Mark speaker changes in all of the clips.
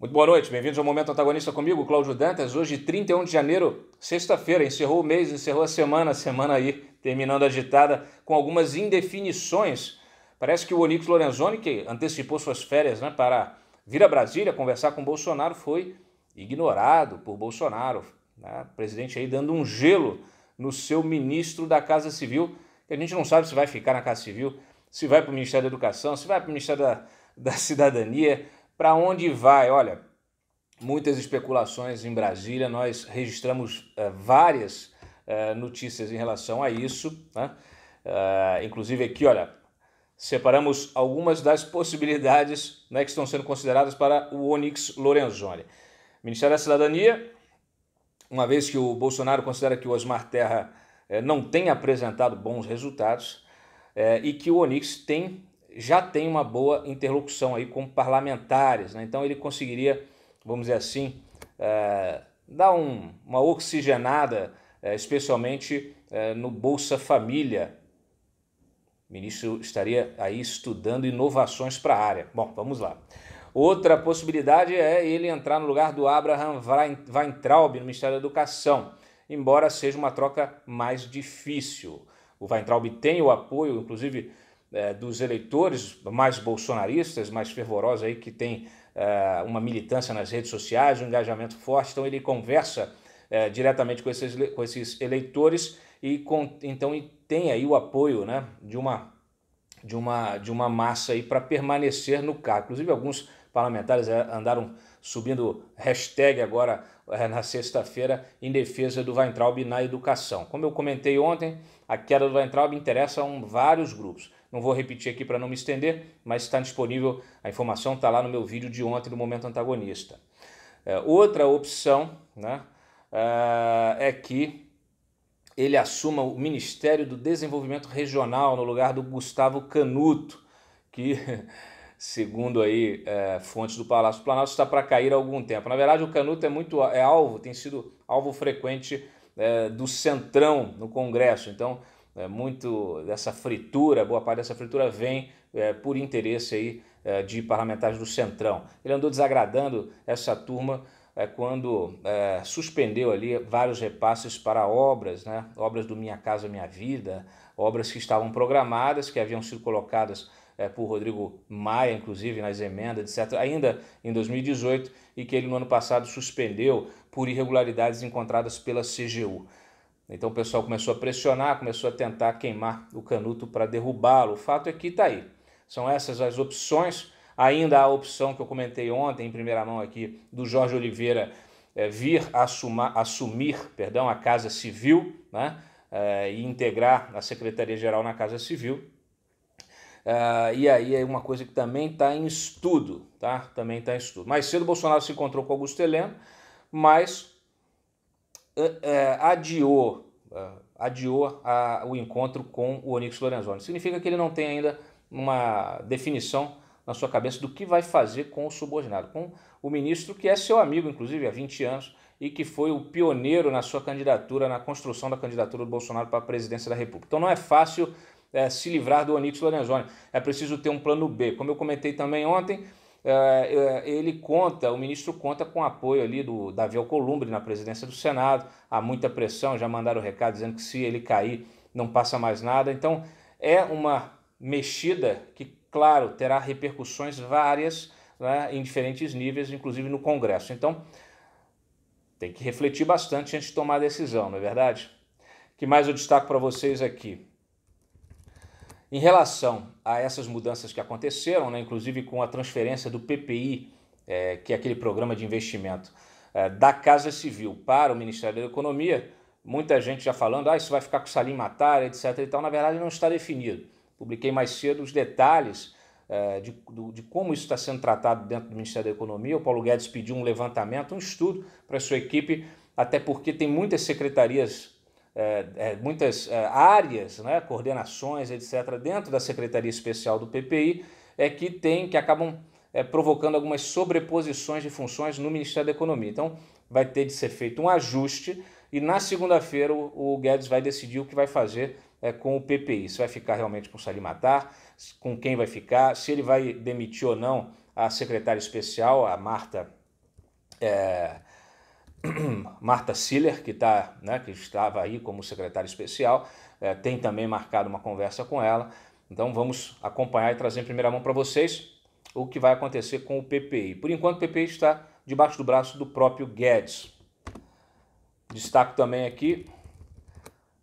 Speaker 1: Muito boa noite, bem-vindos ao Momento Antagonista comigo, Cláudio Dantas. Hoje, 31 de janeiro, sexta-feira, encerrou o mês, encerrou a semana, a semana aí terminando agitada, com algumas indefinições. Parece que o Onix Lorenzoni, que antecipou suas férias né, para vir a Brasília conversar com Bolsonaro, foi ignorado por Bolsonaro. Né? O presidente aí dando um gelo no seu ministro da Casa Civil, que a gente não sabe se vai ficar na Casa Civil, se vai para o Ministério da Educação, se vai para o Ministério da, da Cidadania para onde vai? Olha, muitas especulações em Brasília, nós registramos uh, várias uh, notícias em relação a isso. Né? Uh, inclusive aqui, olha, separamos algumas das possibilidades né, que estão sendo consideradas para o Onyx Lorenzoni. Ministério da Cidadania, uma vez que o Bolsonaro considera que o Osmar Terra não tem apresentado bons resultados e que o Onyx tem já tem uma boa interlocução aí com parlamentares, né? então ele conseguiria, vamos dizer assim, é, dar um, uma oxigenada, é, especialmente é, no Bolsa Família. O ministro estaria aí estudando inovações para a área. Bom, vamos lá. Outra possibilidade é ele entrar no lugar do Abraham Weintraub no Ministério da Educação, embora seja uma troca mais difícil. O Weintraub tem o apoio, inclusive é, dos eleitores mais bolsonaristas, mais fervorosos aí, que tem é, uma militância nas redes sociais, um engajamento forte, então ele conversa é, diretamente com esses, com esses eleitores e com, então e tem aí o apoio né, de uma de uma, de uma massa aí para permanecer no cargo. Inclusive, alguns parlamentares é, andaram subindo hashtag agora é, na sexta-feira em defesa do Weintraub na educação. Como eu comentei ontem, a queda do Weintraub interessa a um, vários grupos. Não vou repetir aqui para não me estender, mas está disponível, a informação está lá no meu vídeo de ontem, do momento antagonista. É, outra opção né, é, é que ele assuma o Ministério do Desenvolvimento Regional no lugar do Gustavo Canuto, que segundo aí é, fontes do Palácio do Planalto, está para cair há algum tempo. Na verdade, o Canuto é muito é alvo, tem sido alvo frequente é, do centrão no Congresso. Então, é, muito dessa fritura, boa parte dessa fritura vem é, por interesse aí, é, de parlamentares do Centrão. Ele andou desagradando essa turma é, quando é, suspendeu ali vários repasses para obras, né? obras do Minha Casa Minha Vida, obras que estavam programadas, que haviam sido colocadas é, por Rodrigo Maia, inclusive nas emendas, etc., ainda em 2018, e que ele no ano passado suspendeu por irregularidades encontradas pela CGU. Então o pessoal começou a pressionar, começou a tentar queimar o Canuto para derrubá-lo. O fato é que está aí. São essas as opções. Ainda há a opção que eu comentei ontem, em primeira mão aqui, do Jorge Oliveira é, vir assumir perdão, a Casa Civil né, é, e integrar a Secretaria-Geral na Casa Civil. Uh, e aí é uma coisa que também está em estudo, tá? Também está em estudo. Mais cedo Bolsonaro se encontrou com Augusto Heleno, mas é, é, adiou, é, adiou a, o encontro com o Onyx Lorenzoni. Significa que ele não tem ainda uma definição na sua cabeça do que vai fazer com o subordinado, com o ministro que é seu amigo, inclusive, há 20 anos, e que foi o pioneiro na sua candidatura, na construção da candidatura do Bolsonaro para a presidência da República. Então não é fácil é, se livrar do Onix Lorenzoni. É preciso ter um plano B. Como eu comentei também ontem, é, é, ele conta, o ministro conta com o apoio ali do Davi Alcolumbre na presidência do Senado, há muita pressão, já mandaram o recado dizendo que se ele cair não passa mais nada. Então é uma mexida que, claro, terá repercussões várias né, em diferentes níveis, inclusive no Congresso. Então tem que refletir bastante antes de tomar a decisão, não é verdade? que mais eu destaco para vocês aqui? Em relação a essas mudanças que aconteceram, né, inclusive com a transferência do PPI, é, que é aquele programa de investimento, é, da Casa Civil para o Ministério da Economia, muita gente já falando, ah, isso vai ficar com o Salim Matar, etc. E tal. Na verdade, não está definido. Publiquei mais cedo os detalhes é, de, do, de como isso está sendo tratado dentro do Ministério da Economia. O Paulo Guedes pediu um levantamento, um estudo para a sua equipe, até porque tem muitas secretarias é, é, muitas é, áreas, né, coordenações, etc., dentro da Secretaria Especial do PPI, é que tem, que acabam é, provocando algumas sobreposições de funções no Ministério da Economia. Então, vai ter de ser feito um ajuste e na segunda-feira o, o Guedes vai decidir o que vai fazer é, com o PPI. Se vai ficar realmente com o Salimatar, com quem vai ficar, se ele vai demitir ou não a secretária especial, a Marta é, Marta Siller, que, tá, né, que estava aí como secretária especial, é, tem também marcado uma conversa com ela. Então vamos acompanhar e trazer em primeira mão para vocês o que vai acontecer com o PPI. Por enquanto, o PPI está debaixo do braço do próprio Guedes. Destaco também aqui,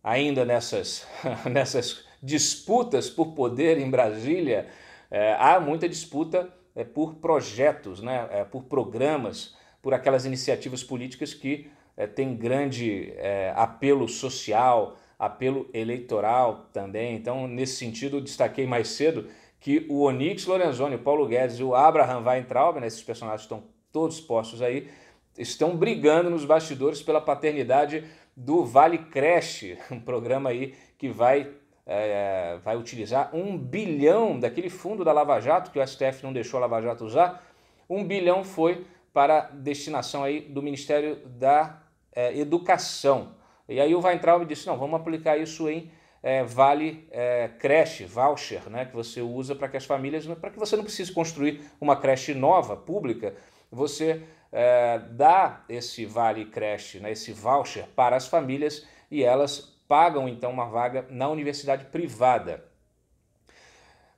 Speaker 1: ainda nessas, nessas disputas por poder em Brasília, é, há muita disputa é, por projetos, né, é, por programas por aquelas iniciativas políticas que é, têm grande é, apelo social, apelo eleitoral também. Então, nesse sentido, destaquei mais cedo que o Onix Lorenzoni, o Paulo Guedes e o Abraham Weintraub, né, esses personagens estão todos postos aí, estão brigando nos bastidores pela paternidade do Vale Creche, um programa aí que vai, é, vai utilizar um bilhão daquele fundo da Lava Jato, que o STF não deixou a Lava Jato usar, um bilhão foi para destinação aí do Ministério da é, Educação. E aí o Weintraub disse, não, vamos aplicar isso em é, vale é, creche, voucher, né, que você usa para que as famílias, para que você não precise construir uma creche nova, pública, você é, dá esse vale creche, né, esse voucher para as famílias e elas pagam então uma vaga na universidade privada.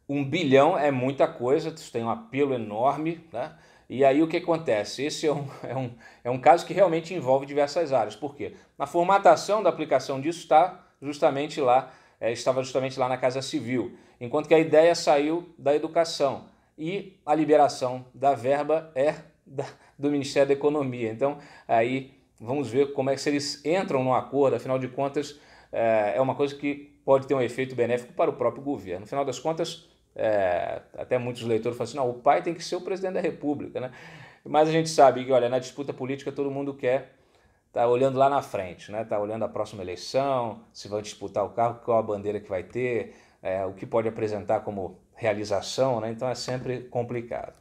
Speaker 1: Um bilhão é muita coisa, isso tem um apelo enorme, né? E aí o que acontece? Esse é um, é um, é um caso que realmente envolve diversas áreas. Por quê? Na formatação da aplicação disso está justamente lá, é, estava justamente lá na Casa Civil, enquanto que a ideia saiu da educação e a liberação da verba é da, do Ministério da Economia. Então aí vamos ver como é que eles entram no acordo, afinal de contas é, é uma coisa que pode ter um efeito benéfico para o próprio governo. No final das contas, é, até muitos leitores falam assim: não, o pai tem que ser o presidente da República, né? Mas a gente sabe que, olha, na disputa política todo mundo quer tá olhando lá na frente, né? Tá olhando a próxima eleição, se vão disputar o carro, qual a bandeira que vai ter, é, o que pode apresentar como realização, né? Então é sempre complicado.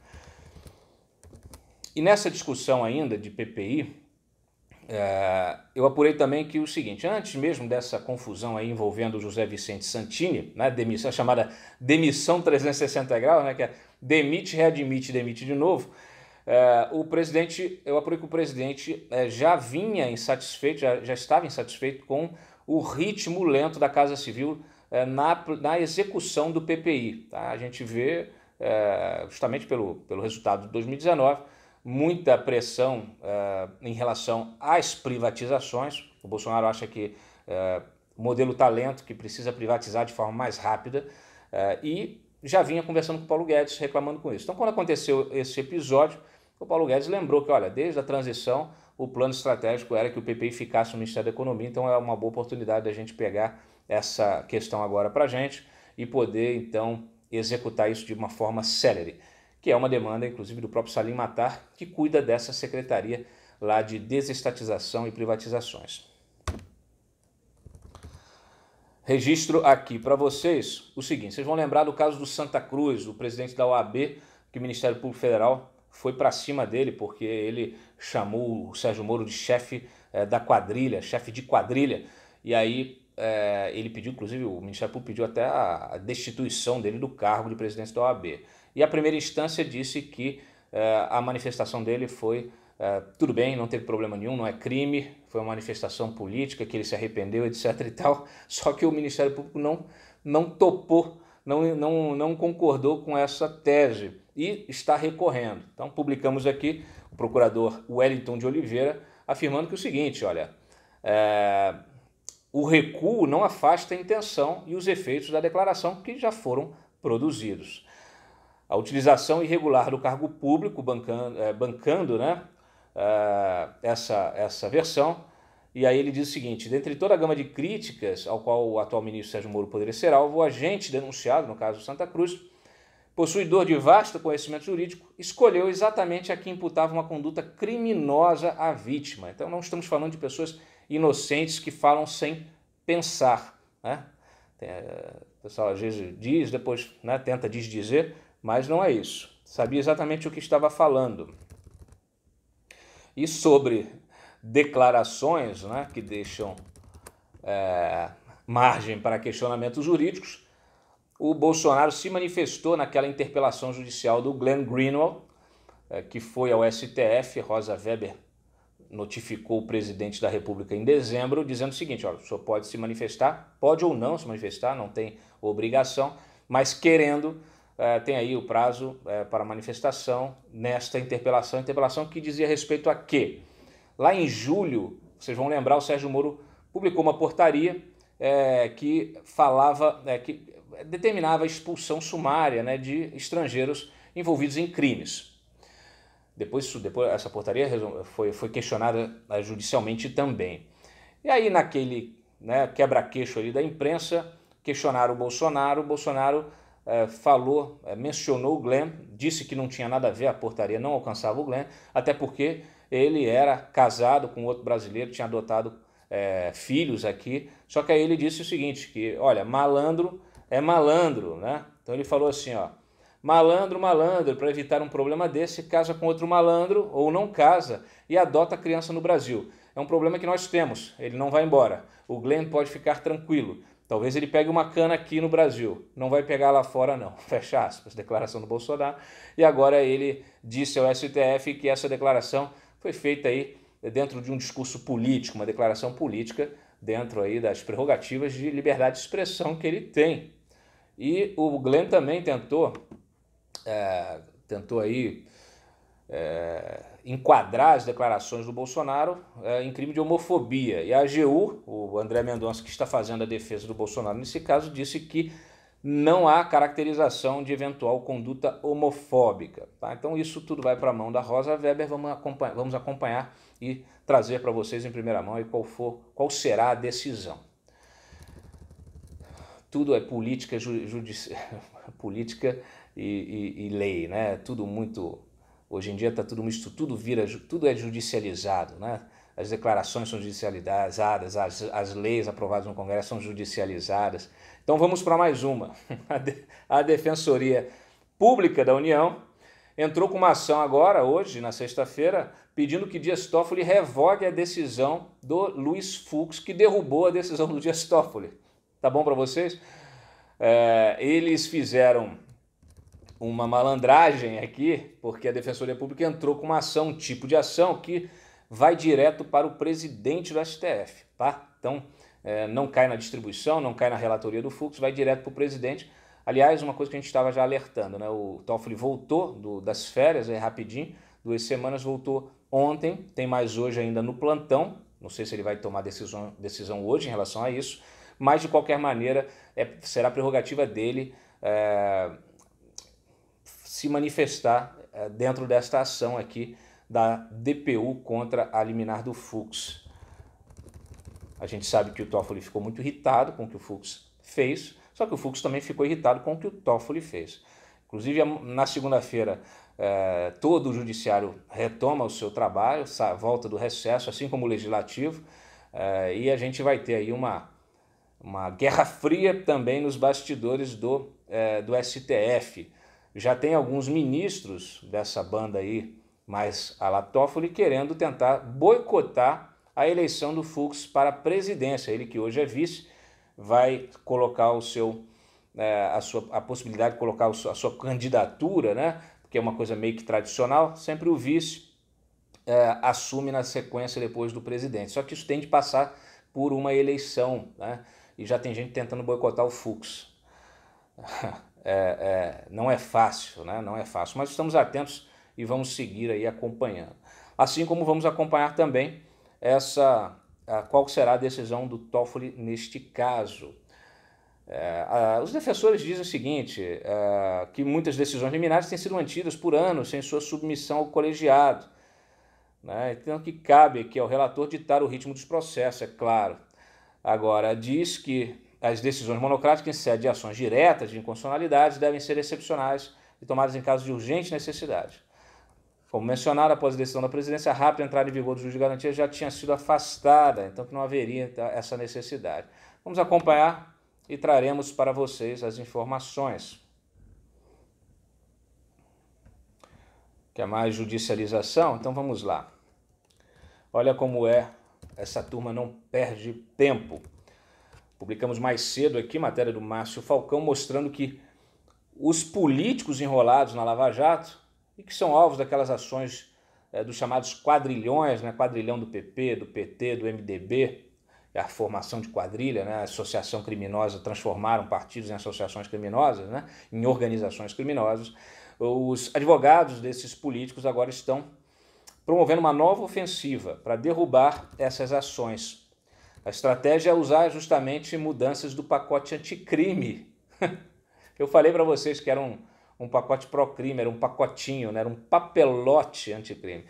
Speaker 1: E nessa discussão ainda de PPI, é, eu apurei também que o seguinte, antes mesmo dessa confusão aí envolvendo o José Vicente Santini, né, demissão, chamada demissão 360 graus, né, que é demite, readmite, demite de novo, é, o presidente, eu apurei que o presidente é, já vinha insatisfeito, já, já estava insatisfeito com o ritmo lento da Casa Civil é, na, na execução do PPI. Tá? A gente vê, é, justamente pelo, pelo resultado de 2019, muita pressão uh, em relação às privatizações. O Bolsonaro acha que uh, modelo talento que precisa privatizar de forma mais rápida uh, e já vinha conversando com o Paulo Guedes reclamando com isso. Então, quando aconteceu esse episódio, o Paulo Guedes lembrou que, olha, desde a transição o plano estratégico era que o PPI ficasse no Ministério da Economia, então é uma boa oportunidade da gente pegar essa questão agora para a gente e poder, então, executar isso de uma forma célere que é uma demanda, inclusive, do próprio Salim Matar, que cuida dessa secretaria lá de desestatização e privatizações. Registro aqui para vocês o seguinte: vocês vão lembrar do caso do Santa Cruz, o presidente da OAB, que o Ministério Público Federal foi para cima dele, porque ele chamou o Sérgio Moro de chefe é, da quadrilha, chefe de quadrilha, e aí é, ele pediu, inclusive, o Ministério Público pediu até a destituição dele do cargo de presidente da OAB e a primeira instância disse que eh, a manifestação dele foi eh, tudo bem, não teve problema nenhum, não é crime, foi uma manifestação política que ele se arrependeu, etc. e tal. Só que o Ministério Público não, não topou, não, não, não concordou com essa tese e está recorrendo. Então, publicamos aqui o procurador Wellington de Oliveira afirmando que é o seguinte: olha. É, o recuo não afasta a intenção e os efeitos da declaração que já foram produzidos a utilização irregular do cargo público, bancando, é, bancando né, uh, essa, essa versão. E aí ele diz o seguinte: dentre toda a gama de críticas ao qual o atual ministro Sérgio Moro poderia ser alvo, o agente denunciado, no caso Santa Cruz, possuidor de vasto conhecimento jurídico, escolheu exatamente a que imputava uma conduta criminosa à vítima. Então não estamos falando de pessoas inocentes que falam sem pensar. Né? Tem, eh, o pessoal às vezes diz, depois né, tenta desdizer mas não é isso. Sabia exatamente o que estava falando. E sobre declarações né, que deixam é, margem para questionamentos jurídicos, o Bolsonaro se manifestou naquela interpelação judicial do Glenn Greenwald, é, que foi ao STF. Rosa Weber notificou o presidente da República em dezembro, dizendo o seguinte: olha, o senhor pode se manifestar, pode ou não se manifestar, não tem obrigação, mas querendo eh, tem aí o prazo eh, para manifestação nesta interpelação. Interpelação que dizia respeito a quê? Lá em julho, vocês vão lembrar, o Sérgio Moro publicou uma portaria eh, que falava, que determinava a expulsão sumária né, de estrangeiros envolvidos em crimes. Depois, depois essa portaria foi, foi questionada judicialmente também. E aí, naquele né, quebra-queixo ali da imprensa, questionaram o Bolsonaro, o Bolsonaro é, falou, é, mencionou o Glenn, disse que não tinha nada a ver, a portaria não alcançava o Glenn, até porque ele era casado com outro brasileiro, tinha adotado é, filhos aqui, só que aí ele disse o seguinte, que olha, malandro é malandro, né? Então ele falou assim, ó, malandro, malandro, para evitar um problema desse, casa com outro malandro ou não casa e adota a criança no Brasil. É um problema que nós temos, ele não vai embora. O Glenn pode ficar tranquilo. Talvez ele pegue uma cana aqui no Brasil, não vai pegar lá fora, não. Fecha aspas, declaração do Bolsonaro. E agora ele disse ao STF que essa declaração foi feita aí dentro de um discurso político, uma declaração política dentro aí das prerrogativas de liberdade de expressão que ele tem. E o Glenn também tentou, é, tentou aí é, enquadrar as declarações do Bolsonaro é, em crime de homofobia. E a AGU, o André Mendonça, que está fazendo a defesa do Bolsonaro nesse caso, disse que não há caracterização de eventual conduta homofóbica. Tá? Então isso tudo vai para a mão da Rosa Weber, vamos acompanhar, vamos acompanhar e trazer para vocês em primeira mão qual, for, qual será a decisão. Tudo é política, judici... política e, e, e lei, né? Tudo muito Hoje em dia está tudo misto, tudo vira, tudo é judicializado, né? As declarações são judicializadas, as, as leis aprovadas no Congresso são judicializadas. Então vamos para mais uma. A, de, a Defensoria Pública da União entrou com uma ação agora, hoje, na sexta-feira, pedindo que Dias Toffoli revogue a decisão do Luiz Fux, que derrubou a decisão do Dias Toffoli. Tá bom para vocês? É, eles fizeram uma malandragem aqui, porque a Defensoria Pública entrou com uma ação, um tipo de ação que vai direto para o presidente do STF, tá? Então, é, não cai na distribuição, não cai na relatoria do Fux, vai direto para o presidente. Aliás, uma coisa que a gente estava já alertando, né? O Toffoli voltou do, das férias, aí rapidinho, duas semanas, voltou ontem, tem mais hoje ainda no plantão. Não sei se ele vai tomar decisão, decisão hoje em relação a isso, mas de qualquer maneira é, será prerrogativa dele é, se manifestar eh, dentro desta ação aqui da DPU contra a liminar do Fux. A gente sabe que o Toffoli ficou muito irritado com o que o Fux fez, só que o Fux também ficou irritado com o que o Toffoli fez. Inclusive, na segunda-feira, eh, todo o judiciário retoma o seu trabalho, volta do recesso, assim como o legislativo, eh, e a gente vai ter aí uma, uma guerra fria também nos bastidores do, do STF. Já tem alguns ministros dessa banda aí, mais a Latófoli, querendo tentar boicotar a eleição do Fux para a presidência. Ele que hoje é vice, vai colocar o seu, é, a, sua, a possibilidade de colocar a sua candidatura, né? Porque é uma coisa meio que tradicional, sempre o vice é, assume na sequência depois do presidente. Só que isso tem de passar por uma eleição, né? E já tem gente tentando boicotar o Fux. é, é, não é fácil, né? não é fácil, mas estamos atentos e vamos seguir aí acompanhando. Assim como vamos acompanhar também essa a, qual será a decisão do Toffoli neste caso. É, a, os defensores dizem o seguinte, é, que muitas decisões liminares têm sido mantidas por anos sem sua submissão ao colegiado, né? então que cabe é o relator ditar o ritmo dos processos, é claro. Agora, diz que as decisões monocráticas em sede de ações diretas de inconstitucionalidades devem ser excepcionais e tomadas em caso de urgente necessidade. Como mencionado, após a decisão da presidência, a rápida entrada em vigor do juiz de garantia já tinha sido afastada, então que não haveria tá, essa necessidade. Vamos acompanhar e traremos para vocês as informações. Quer mais judicialização? Então vamos lá. Olha como é, essa turma não perde tempo. Publicamos mais cedo aqui matéria do Márcio Falcão mostrando que os políticos enrolados na Lava Jato e que são alvos daquelas ações é, dos chamados quadrilhões, né? quadrilhão do PP, do PT, do MDB, a formação de quadrilha, né? a associação criminosa, transformaram partidos em associações criminosas, né? em organizações criminosas. Os advogados desses políticos agora estão promovendo uma nova ofensiva para derrubar essas ações a estratégia é usar justamente mudanças do pacote anticrime. Eu falei para vocês que era um, um pacote pró-crime, era um pacotinho, né? era um papelote anticrime.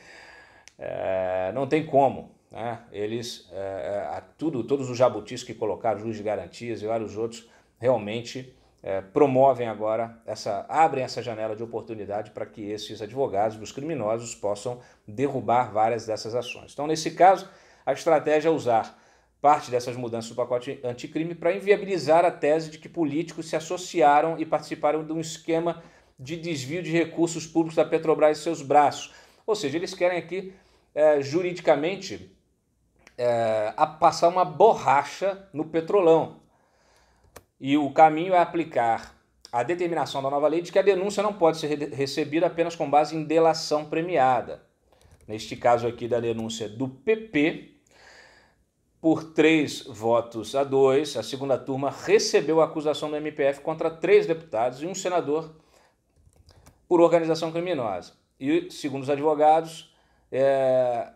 Speaker 1: É, não tem como. Né? Eles, é, é tudo, todos os jabutis que colocaram, juiz de garantias e vários outros, realmente é, promovem agora, essa, abrem essa janela de oportunidade para que esses advogados dos criminosos possam derrubar várias dessas ações. Então, nesse caso, a estratégia é usar parte dessas mudanças do pacote anticrime para inviabilizar a tese de que políticos se associaram e participaram de um esquema de desvio de recursos públicos da Petrobras e seus braços. Ou seja, eles querem aqui é, juridicamente é, passar uma borracha no petrolão. E o caminho é aplicar a determinação da nova lei de que a denúncia não pode ser recebida apenas com base em delação premiada. Neste caso aqui da denúncia do PP, por três votos a dois, a segunda turma recebeu a acusação do MPF contra três deputados e um senador por organização criminosa. E, segundo os advogados, é,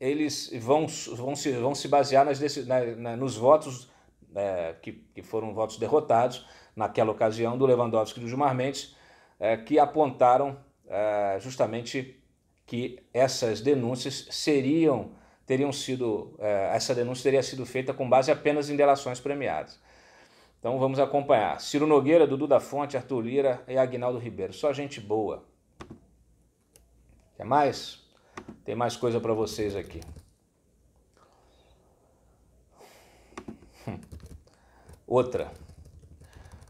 Speaker 1: eles vão, vão, se, vão se basear nas, na, na, nos votos é, que, que foram votos derrotados, naquela ocasião, do Lewandowski e do Gilmar Mendes, é, que apontaram é, justamente que essas denúncias seriam teriam sido, é, essa denúncia teria sido feita com base apenas em delações premiadas. Então vamos acompanhar. Ciro Nogueira, Dudu da Fonte, Arthur Lira e Agnaldo Ribeiro. Só gente boa. Quer mais? Tem mais coisa para vocês aqui. Hum. Outra.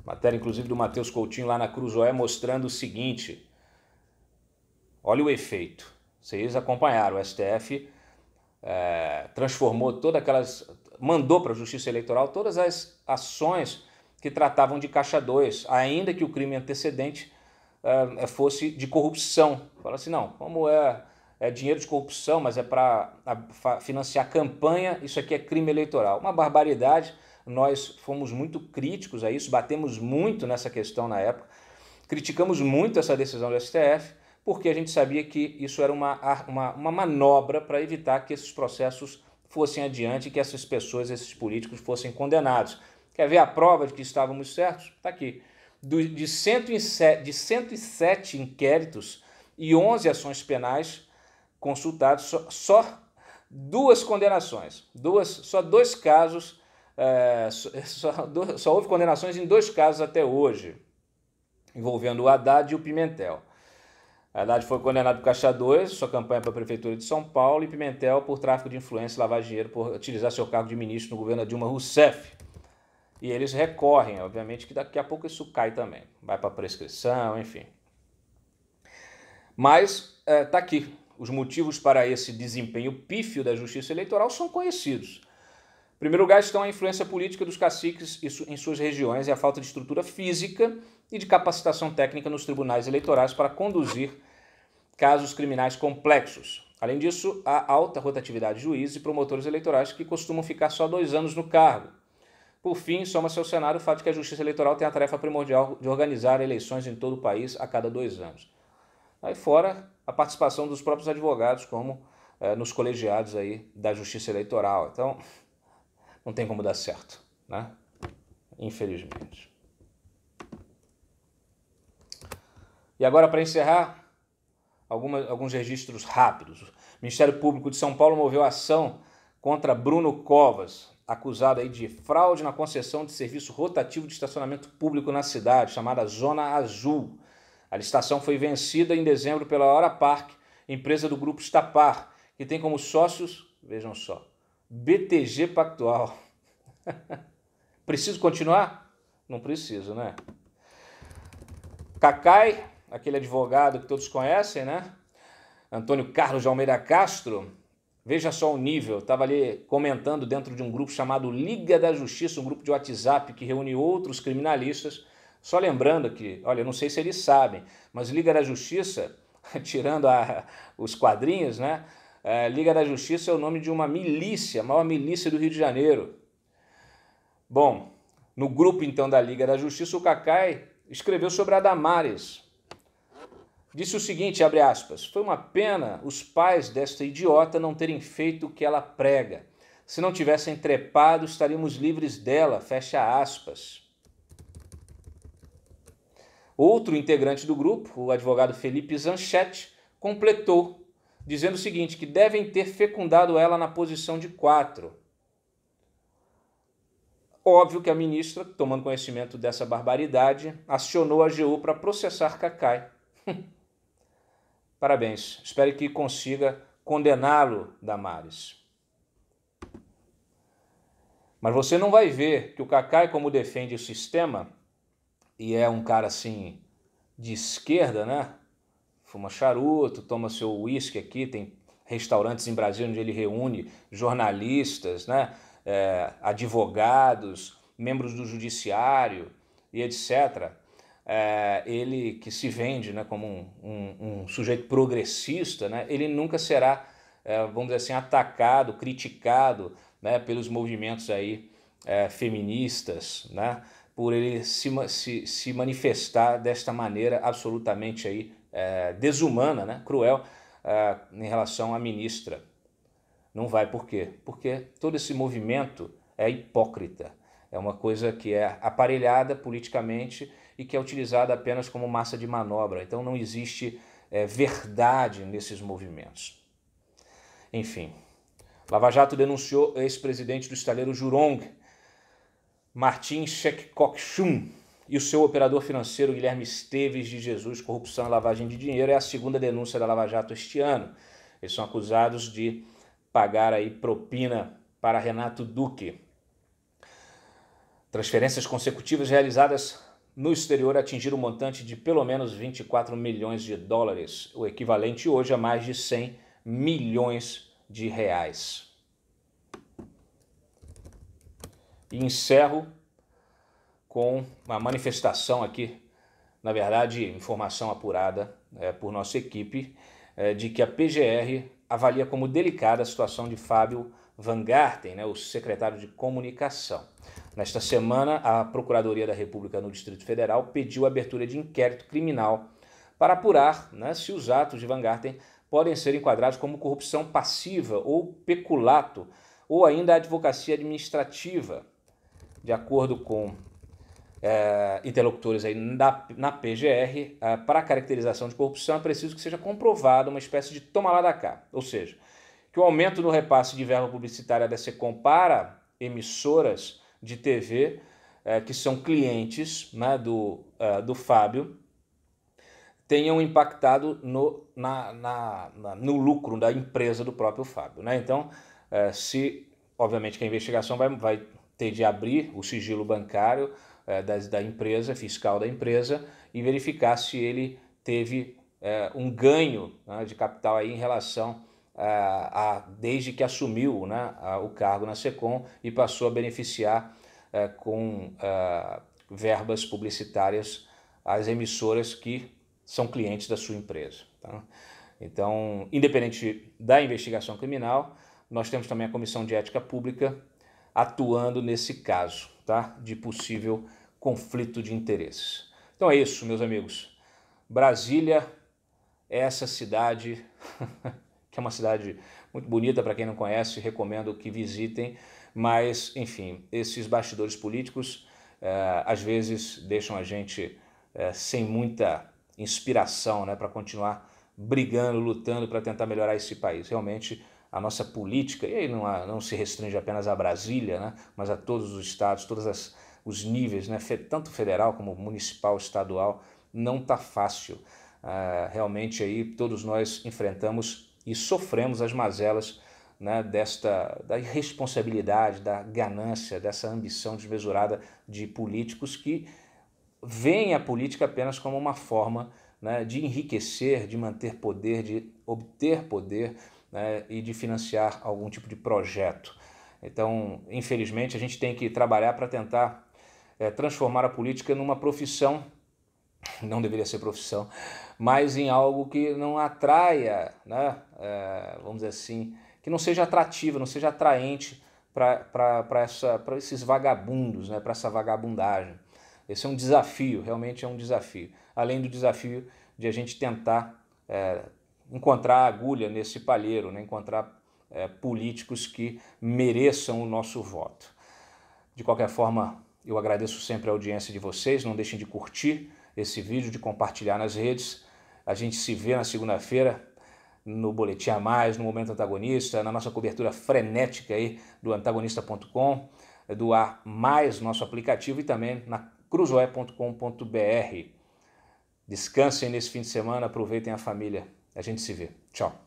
Speaker 1: Matéria, inclusive, do Matheus Coutinho lá na Cruzoé, mostrando o seguinte. Olha o efeito. Vocês acompanharam. O STF é, transformou todas aquelas. mandou para a Justiça Eleitoral todas as ações que tratavam de Caixa 2, ainda que o crime antecedente é, é, fosse de corrupção. Fala assim, não, como é, é dinheiro de corrupção, mas é para financiar campanha, isso aqui é crime eleitoral. Uma barbaridade, nós fomos muito críticos a isso, batemos muito nessa questão na época, criticamos muito essa decisão do STF porque a gente sabia que isso era uma, uma, uma manobra para evitar que esses processos fossem adiante que essas pessoas, esses políticos fossem condenados. Quer ver a prova de que estávamos certos? Está aqui. Do, de, 107, de 107 inquéritos e 11 ações penais consultadas, só, só duas condenações, duas, só dois casos, é, só, só houve condenações em dois casos até hoje, envolvendo o Haddad e o Pimentel. Haddad foi condenado por Caixa 2, sua campanha para a Prefeitura de São Paulo, e Pimentel por tráfico de influência e lavar dinheiro por utilizar seu cargo de ministro no governo Dilma Rousseff. E eles recorrem, obviamente que daqui a pouco isso cai também. Vai para prescrição, enfim. Mas está eh, é, aqui. Os motivos para esse desempenho pífio da justiça eleitoral são conhecidos. Em primeiro lugar estão a influência política dos caciques em suas regiões e a falta de estrutura física e de capacitação técnica nos tribunais eleitorais para conduzir casos criminais complexos. Além disso, há alta rotatividade de juízes e promotores eleitorais que costumam ficar só dois anos no cargo. Por fim, soma-se ao cenário o fato de que a Justiça Eleitoral tem a tarefa primordial de organizar eleições em todo o país a cada dois anos. Aí fora a participação dos próprios advogados, como eh, nos colegiados aí da Justiça Eleitoral. Então, não tem como dar certo, né? Infelizmente. E agora, para encerrar, algumas, alguns registros rápidos. O Ministério Público de São Paulo moveu ação contra Bruno Covas, acusado aí de fraude na concessão de serviço rotativo de estacionamento público na cidade, chamada Zona Azul. A licitação foi vencida em dezembro pela Hora Park, empresa do grupo Estapar, que tem como sócios, vejam só, BTG Pactual. Preciso continuar? Não preciso, né? Cacai, aquele advogado que todos conhecem, né? Antônio Carlos de Almeida Castro. Veja só o nível. Estava ali comentando dentro de um grupo chamado Liga da Justiça, um grupo de WhatsApp que reúne outros criminalistas. Só lembrando que, olha, não sei se eles sabem, mas Liga da Justiça, tirando a, os quadrinhos, né? É, Liga da Justiça é o nome de uma milícia, a maior milícia do Rio de Janeiro. Bom, no grupo então da Liga da Justiça, o Cacai escreveu sobre a Damares. Disse o seguinte, abre aspas, foi uma pena os pais desta idiota não terem feito o que ela prega. Se não tivessem trepado, estaríamos livres dela, fecha aspas. Outro integrante do grupo, o advogado Felipe Zanchetti, completou dizendo o seguinte: que devem ter fecundado ela na posição de quatro. Óbvio que a ministra, tomando conhecimento dessa barbaridade, acionou a AGU para processar Cacai. Parabéns. Espero que consiga condená-lo, Damares. Mas você não vai ver que o Cacai, como defende o sistema, e é um cara assim de esquerda, né? fuma charuto, toma seu uísque aqui, tem restaurantes em Brasília onde ele reúne jornalistas, né, é, advogados, membros do judiciário e etc. É, ele que se vende né, como um, um, um sujeito progressista, né, ele nunca será, é, vamos dizer assim, atacado, criticado né, pelos movimentos aí é, feministas, né, por ele se, se, se manifestar desta maneira absolutamente aí é, desumana, né, cruel é, em relação à ministra. Não vai por quê? Porque todo esse movimento é hipócrita. É uma coisa que é aparelhada politicamente e que é utilizada apenas como massa de manobra. Então não existe é, verdade nesses movimentos. Enfim, Lava Jato denunciou ex-presidente do estaleiro Jurong, Martin Shek kok e o seu operador financeiro Guilherme Esteves de Jesus, corrupção e lavagem de dinheiro, é a segunda denúncia da Lava Jato este ano. Eles são acusados de pagar aí propina para Renato Duque. Transferências consecutivas realizadas no exterior atingiram um montante de pelo menos 24 milhões de dólares, o equivalente hoje a mais de 100 milhões de reais. E encerro com uma manifestação aqui, na verdade, informação apurada é, por nossa equipe, é, de que a PGR avalia como delicada a situação de Fábio Van Garten, né, o secretário de Comunicação. Nesta semana, a Procuradoria da República no Distrito Federal pediu a abertura de inquérito criminal para apurar né, se os atos de Van Garten podem ser enquadrados como corrupção passiva ou peculato, ou ainda advocacia administrativa. De acordo com é, interlocutores aí na, na PGR, é, para caracterização de corrupção, é preciso que seja comprovada uma espécie de toma lá da cá. Ou seja, que o aumento no repasse de verba publicitária da SECOM para emissoras de TV, é, que são clientes né, do, é, do Fábio, tenham impactado no, na, na, na, no lucro da empresa do próprio Fábio. Né? Então, é, se obviamente que a investigação vai, vai ter de abrir o sigilo bancário eh, da, da empresa, fiscal da empresa, e verificar se ele teve é, um ganho né, de capital aí em relação a, eh, a desde que assumiu né, a, o cargo na Secom e passou a beneficiar é, com verbas publicitárias as emissoras que são clientes da sua empresa. Tá? Então, independente da investigação criminal, nós temos também a Comissão de Ética Pública atuando nesse caso, tá? De possível conflito de interesses. Então é isso, meus amigos. Brasília é essa cidade que é uma cidade muito bonita para quem não conhece, recomendo que visitem, mas enfim, esses bastidores políticos eh, às vezes deixam a gente eh, sem muita inspiração, né, para continuar brigando, lutando para tentar melhorar esse país. Realmente a nossa política, e aí não, há, não se restringe apenas a Brasília, né, mas a todos os estados, todos os níveis, né, tanto federal como municipal, estadual, não está fácil. Ah, realmente aí todos nós enfrentamos e sofremos as mazelas né, desta da irresponsabilidade, da ganância, dessa ambição desmesurada de políticos que veem a política apenas como uma forma né, de enriquecer, de manter poder, de obter poder, né, e de financiar algum tipo de projeto. Então, infelizmente, a gente tem que trabalhar para tentar é, transformar a política numa profissão, não deveria ser profissão, mas em algo que não atraia, né, é, vamos dizer assim, que não seja atrativa, não seja atraente para esses vagabundos, né, para essa vagabundagem. Esse é um desafio, realmente é um desafio. Além do desafio de a gente tentar é, encontrar agulha nesse palheiro, né? encontrar é, políticos que mereçam o nosso voto. De qualquer forma, eu agradeço sempre a audiência de vocês. Não deixem de curtir esse vídeo, de compartilhar nas redes. A gente se vê na segunda-feira no Boletim a Mais, no Momento Antagonista, na nossa cobertura frenética aí do antagonista.com, do A Mais, nosso aplicativo, e também na cruzoé.com.br. Descansem nesse fim de semana, aproveitem a família. A gente se vê. Tchau.